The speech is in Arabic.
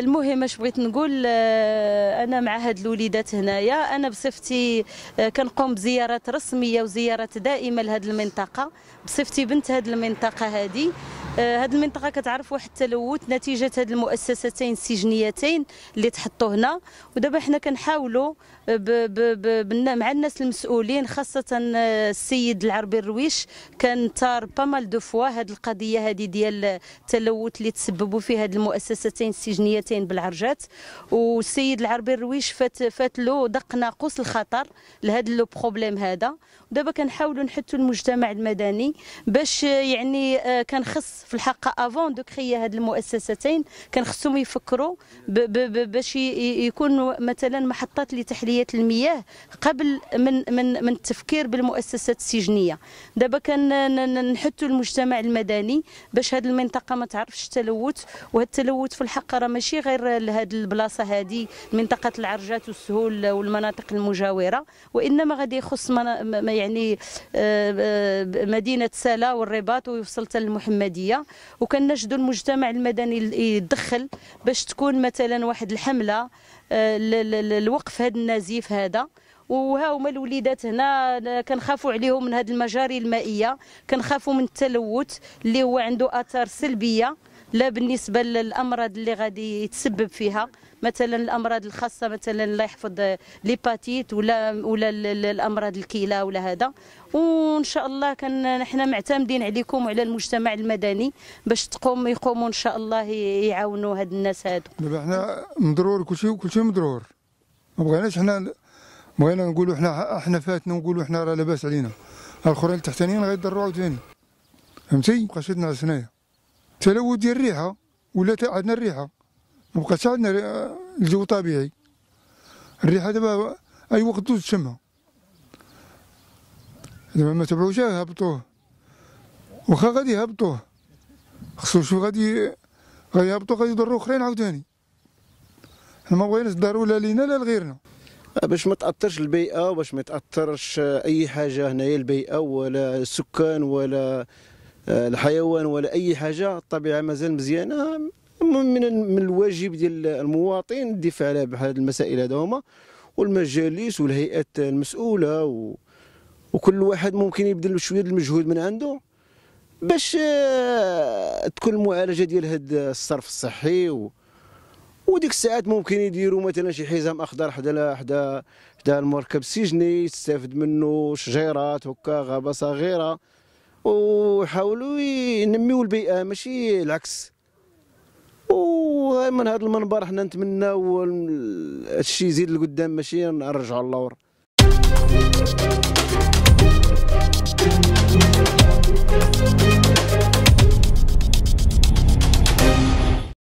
المهم اش بغيت نقول آه، انا مع هاد الوليدات هنايا انا بصفتي آه، كنقوم بزيارات رسميه وزيارات دائمه لهاد المنطقه بصفتي بنت هاد المنطقه هذه هذه آه، المنطقه كتعرف واحد التلوث نتيجه هذه المؤسستين السجنيتين اللي تحطوا هنا ودابا حنا كنحاولوا آه، مع الناس المسؤولين خاصه آه، السيد العربي الرويش كان تار بامال دو فوا هذه القضيه هذه ديال التلوث اللي تسببوا فيه هذه المؤسستين السجنيتين بالعرجات والسيد العربي الرويش فات فات له دق ناقوس الخطر لهذا لو بروبليم هذا ودابا كنحاولوا نحثوا المجتمع المدني باش يعني كنخص في الحق افون دو كريي هاد المؤسستين كان خصهم يفكروا باش يكون مثلا محطات لتحليه المياه قبل من من من التفكير بالمؤسسات السجنيه دابا كان نحثوا المجتمع المدني باش هاد المنطقه ما تعرفش التلوث وهاد التلوث في الحق راه ماشي غير لهاد البلاصه هادي منطقه العرجات والسهول والمناطق المجاوره وانما غادي يخص يعني آه، آه، مدينه سلا والرباط ويوصل حتى المحمديه الصحيه وكنجدوا المجتمع المدني يدخل باش تكون مثلا واحد الحمله آه، لوقف هذا النزيف هذا وها هما الوليدات هنا آه، كنخافوا عليهم من هذه المجاري المائيه كنخافوا من التلوث اللي هو عنده اثار سلبيه لا بالنسبه للامراض اللي غادي يتسبب فيها مثلا الامراض الخاصه مثلا الله يحفظ ليباتيت ولا ولا الامراض الكلى ولا هذا وان شاء الله كان حنا معتمدين عليكم وعلى المجتمع المدني باش تقوم يقوموا ان شاء الله يعاونوا هاد الناس هادو دابا حنا مضرور كلشي كلشي مضرور ما بغيناش حنا بغينا نقولوا حنا حنا فاتنا ونقولوا حنا راه لاباس علينا الاخرين التحتانيين غيضروا عاوتاني فهمتي بقاش عندنا هنايا تلوث ديال الريحه ولات عندنا الريحه ما بقاش عندنا الجو طبيعي الريحه دابا اي وقت دوز تشمها دابا ما تبعوش هبطوه واخا غادي يهبطوه خصو شو غادي غادي يهبطوا غادي يضروا اخرين عاوتاني حنا ما بغيناش الضرر لا لينا لا لغيرنا باش ما تاثرش البيئه باش ما تاثرش اي حاجه هنايا البيئه ولا السكان ولا آه، الحيوان ولا اي حاجه الطبيعه مازال مزيانه من من الواجب ديال المواطن الدفاع على بحال المسائل هذا هما والمجالس والهيئات المسؤوله و... وكل واحد ممكن يبذل شويه المجهود من عنده باش آه، تكون المعالجه ديال هذا الصرف الصحي و... وديك الساعات ممكن يديروا مثلا شي حزام اخضر حدا حدا حدا المركب السجني يستافد منه شجيرات هكا غابه صغيره وحاولوا ينميوا البيئه ماشي العكس ومن هذا المنبر حنا نتمناو هادشي يزيد لقدام ماشي نرجعوا للور